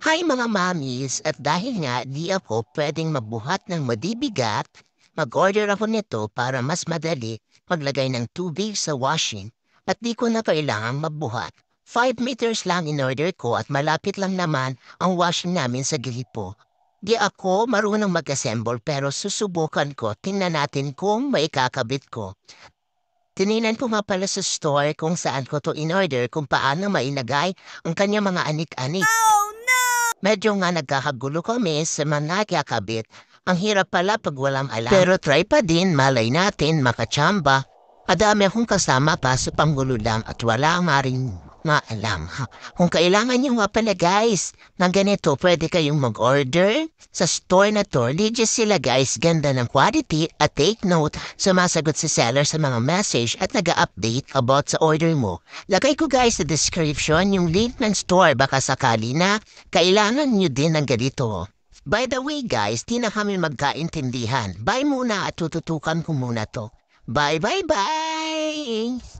Hi mga mommies! At dahil nga di ako pwedeng mabuhat ng madibigat, mag-order ako nito para mas madali paglagay ng tubig sa washing at di ko na kailangang mabuhat. 5 meters lang in-order ko at malapit lang naman ang washing namin sa gripo. Di ako marunong mag-assemble pero susubukan ko. Tingnan natin kung maikakabit ko. Tininan ko nga pala sa store kung saan ko to in-order kung paano mainagay ang kanya mga anik-anik. Oh! Medyo nga nagkakagulo kami sa manakya kabit. Ang hirap pala pag walang alam. Pero try pa din, malay natin, makachamba. Adami akong kasama pa sa lang at wala nga rin maalam. Kung kailangan niyo nga pala guys ng ganito, pwede kayong mag-order sa store na to. Legit sila guys, ganda ng quality at take note, sumasagot si seller sa mga message at nag update about sa order mo. Lagay ko guys sa description yung link ng store baka sakali na kailangan niyo din ng ganito. By the way guys, di na kami magkaintindihan. Bye muna at tututukan ko muna to. Bye bye bye!